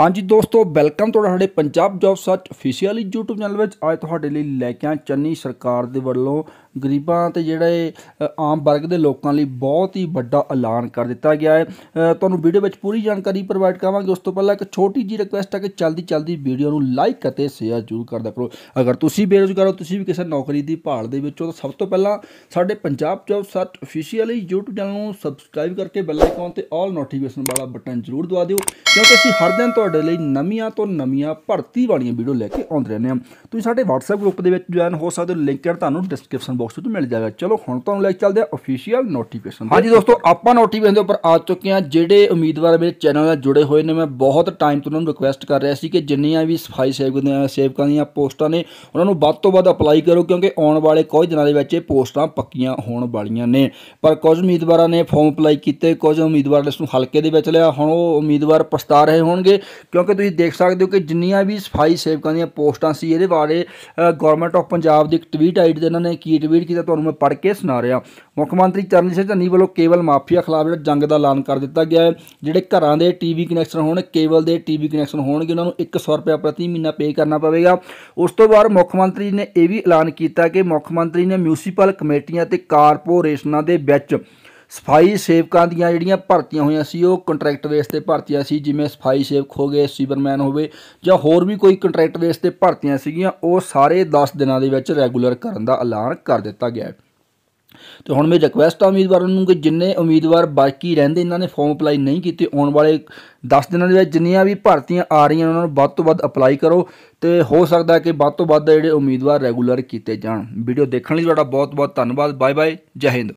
ਹਾਂਜੀ ਦੋਸਤੋ ਵੈਲਕਮ ਤੁਹਾਡਾ ਸਾਡੇ Punjab job search official YouTube channel ਵਿੱਚ ਅੱਜ ਤੁਹਾਡੇ ਲਈ ਲੈ ਕੇ ਆਇਆ ਚੰਨੀ ਸਰਕਾਰ ਦੇ ਵੱਲੋਂ ਗਰੀਬਾਂ ਤੇ ਜਿਹੜੇ ਆਮ ਵਰਗ ਦੇ ਲੋਕਾਂ ਲਈ ਬਹੁਤ ਹੀ ਵੱਡਾ ਐਲਾਨ ਕਰ ਦਿੱਤਾ ਗਿਆ ਹੈ ਤੁਹਾਨੂੰ ਵੀਡੀਓ ਵਿੱਚ ਪੂਰੀ ਜਾਣਕਾਰੀ ਪ੍ਰੋਵਾਈਡ ਕਰਾਂਗੇ ਉਸ ਤੋਂ ਪਹਿਲਾਂ ਇੱਕ ਛੋਟੀ ਜੀ ਰਿਕੁਐਸਟ ਹੈ ਕਿ ਜਲਦੀ ਜਲਦੀ ਵੀਡੀਓ ਨੂੰ ਲਾਈਕ ਅਤੇ ਸ਼ੇਅਰ ਜ਼ਰੂਰ ਕਰਦਾ ਕਰੋ ਅਗਰ ਤੁਸੀਂ ਬੇਰੋਜ਼ਗਾਰ ਹੋ ਤੁਸੀਂ ਵੀ ਕਿਸੇ ਨੌਕਰੀ ਦੀ ਭਾਲ ਦੇ ਵਿੱਚ ਹੋ ਤਾਂ ਸਭ ਤੋਂ ਪਹਿਲਾਂ ਸਾਡੇ Punjab job search officially YouTube channel ਨੂੰ ਸਬਸਕ੍ਰਾਈਬ ਕਰਕੇ ਬੈਲ ਆਈਕਨ ਤੇ ਆਲ ਨੋਟੀਫਿਕੇਸ਼ਨ ਵਾਲਾ ਬਟਨ ਜ਼ਰੂਰ ਦਬਾ ਦਿਓ ਕਿਉਂਕਿ ਅਸੀਂ ਹਰ ਦਿਨ ਤੁਹਾਡੇ ਲਈ ਨਵੀਆਂ ਤੋਂ ਨਵੀਆਂ ਭਰਤੀ ਵਾਲੀਆਂ ਵੀਡੀਓ ਲੈ ਕੇ ਆਉਂਦੇ ਰਹਿੰਦੇ ਹਾਂ ਤੁਸੀਂ ਸਾਡੇ WhatsApp ਗਰੁੱਪ ਦੇ ਵਿੱਚ ਜੁਆਇਨ ਹੋ ਸਕਦੇ ਹੋ ਲਿੰਕ ਤੁਹਾਨੂੰ ਡਿਸਕ੍ਰਿਪਸ਼ਨ ਇਨਬਾਕਸ ਵਿੱਚ ਮਿਲ ਜਾਵੇ ਚਲੋ ਹੁਣ ਤੁਹਾਨੂੰ ਲੈ ਚੱਲਦੇ ਆ ਅਫੀਸ਼ੀਅਲ ਨੋਟੀਫਿਕੇਸ਼ਨ ਹਾਂਜੀ ਦੋਸਤੋ ਆਪਾਂ ਨੋਟੀਫਿਕੇਸ਼ਨ ਦੇ ਉੱਪਰ ਆ ਚੁੱਕੇ ਆ ਜਿਹੜੇ ਉਮੀਦਵਾਰ ਮੇਰੇ ਚੈਨਲ ਨਾਲ ਜੁੜੇ ਹੋਏ ਨੇ ਮੈਂ ਬਹੁਤ ਟਾਈਮ ਤੋਂ ਉਹਨਾਂ ਨੂੰ ਰਿਕੁਐਸਟ ਕਰ ਰਿਹਾ ਸੀ ਕਿ ਜਿੰਨੀਆਂ ਵੀ ਸਫਾਈ ਸੇਵਕ ਸੇਵਕਾਂ ਦੀਆਂ ਪੋਸਟਾਂ ਨੇ ਉਹਨਾਂ ਨੂੰ ਵੱਧ ਤੋਂ ਵੱਧ ਅਪਲਾਈ ਕਰੋ ਕਿਉਂਕਿ ਆਉਣ ਵਾਲੇ ਕੁਝ ਦਿਨਾਂ ਦੇ ਵਿੱਚ ਇਹ ਪੋਸਟਾਂ ਪੱਕੀਆਂ ਹੋਣ ਵਾਲੀਆਂ ਨੇ ਪਰ ਕੁਝ ਉਮੀਦਵਾਰਾਂ ਨੇ ਫਾਰਮ ਅਪਲਾਈ ਕੀਤੇ ਕੁਝ ਉਮੀਦਵਾਰ ਨੇ ਇਸ ਨੂੰ ਹਲਕੇ ਦੇ ਵਿੱਚ ਲਿਆ ਹੁਣ ਉਹ ਉਮੀਦਵਾਰ ਪਛਤਾ ਰਹੇ ਹੋਣਗੇ ਕਿਉਂਕਿ ਤੁਸੀਂ ਦੇਖ ਸਕਦੇ ਹੋ ਕਿ ਜਿੰਨੀਆਂ ਵੀ ਸਫਾਈ ਸੇਵਕਾਂ ਦੀਆਂ ਪੋਸਟਾਂ ਸੀ ਇਹਦੇ ਬਾਰੇ ਗਵਰਨਮੈਂਟ ਆਫ ਪੰਜਾਬ ਦੀ ਇੱਕ ਟਵੀਟ ਆਈਡੀ ਤੇ ਇਹਨਾਂ ਨੇ ਕੀ ਵੀਡੀਓ ਕੀਤਾ ਤੁਹਾਨੂੰ ਮੈਂ ਪੜ੍ਹ ਕੇ ਸੁਣਾ ਰਿਹਾ ਮੁੱਖ ਮੰਤਰੀ ਚਰਨਜੀਤ ਸਿੰਘ ਚੰਨੀ ਵੱਲੋਂ ਕੇਵਲ ਮਾਫੀਆ ਖਿਲਾਫ ਜਿਹੜਾ ਜੰਗ ਦਾ ਐਲਾਨ ਕਰ ਦਿੱਤਾ ਗਿਆ ਹੈ ਜਿਹੜੇ ਘਰਾਂ ਦੇ ਟੀਵੀ ਕਨੈਕਸ਼ਨ ਹੋਣ ਕੇਵਲ ਦੇ ਟੀਵੀ ਕਨੈਕਸ਼ਨ ਹੋਣਗੇ ਉਹਨਾਂ ਨੂੰ 100 ਰੁਪਏ ਪ੍ਰਤੀ ਮਹੀਨਾ ਪੇ ਕਰਨਾ ਪਵੇਗਾ ਉਸ ਤੋਂ ਬਾਅਦ ਮੁੱਖ ਮੰਤਰੀ ਨੇ ਇਹ ਵੀ ਐਲਾਨ ਕੀਤਾ ਕਿ ਮੁੱਖ ਮੰਤਰੀ ਨੇ ਮਿਊਨਿਸਪਲ ਕਮੇਟੀਆਂ ਤੇ ਕਾਰਪੋਰੇਸ਼ਨਾਂ ਦੇ ਵਿੱਚ ਸਫਾਈ ਸੇਵਕਾਂ ਦੀਆਂ ਜਿਹੜੀਆਂ ਭਰਤੀਆਂ ਹੋਈਆਂ ਸੀ ਉਹ ਕੰਟਰੈਕਟ ਬੇਸ ਤੇ ਭਰਤੀਆਂ ਸੀ ਜਿਵੇਂ ਸਫਾਈ ਸੇਵਕ ਹੋ ਗਏ ਸੀਵਰਮੈਨ ਹੋਵੇ ਜਾਂ ਹੋਰ ਵੀ ਕੋਈ ਕੰਟਰੈਕਟ ਬੇਸ ਤੇ ਭਰਤੀਆਂ ਸੀਗੀਆਂ ਉਹ ਸਾਰੇ 10 ਦਿਨਾਂ ਦੇ ਵਿੱਚ ਰੈਗੂਲਰ ਕਰਨ ਦਾ ਐਲਾਨ ਕਰ ਦਿੱਤਾ ਗਿਆ ਹੈ ਤੇ ਹੁਣ ਮੇਰੀ ਰਿਕਵੈਸਟ ਆ ਉਮੀਦਵਾਰਾਂ ਨੂੰ ਕਿ ਜਿੰਨੇ ਉਮੀਦਵਾਰ ਬਾਕੀ ਰਹਿੰਦੇ ਇਹਨਾਂ ਨੇ ਫਾਰਮ ਅਪਲਾਈ ਨਹੀਂ ਕੀਤੇ ਆਉਣ ਵਾਲੇ 10 ਦਿਨਾਂ ਦੇ ਵਿੱਚ ਜਿੰਨੀਆਂ ਵੀ ਭਰਤੀਆਂ ਆ ਰਹੀਆਂ ਉਹਨਾਂ ਨੂੰ ਵੱਧ ਤੋਂ ਵੱਧ ਅਪਲਾਈ ਕਰੋ ਤੇ ਹੋ ਸਕਦਾ ਕਿ ਵੱਧ ਤੋਂ ਵੱਧ ਜਿਹੜੇ ਉਮੀਦਵਾਰ ਰੈਗੂਲਰ ਕੀਤੇ ਜਾਣ ਵੀਡੀਓ ਦੇਖਣ ਲਈ ਤੁਹਾਡਾ ਬਹੁਤ ਬਹੁਤ ਧੰਨਵਾਦ ਬਾਏ ਬਾਏ ਜੈ ਹਿੰਦ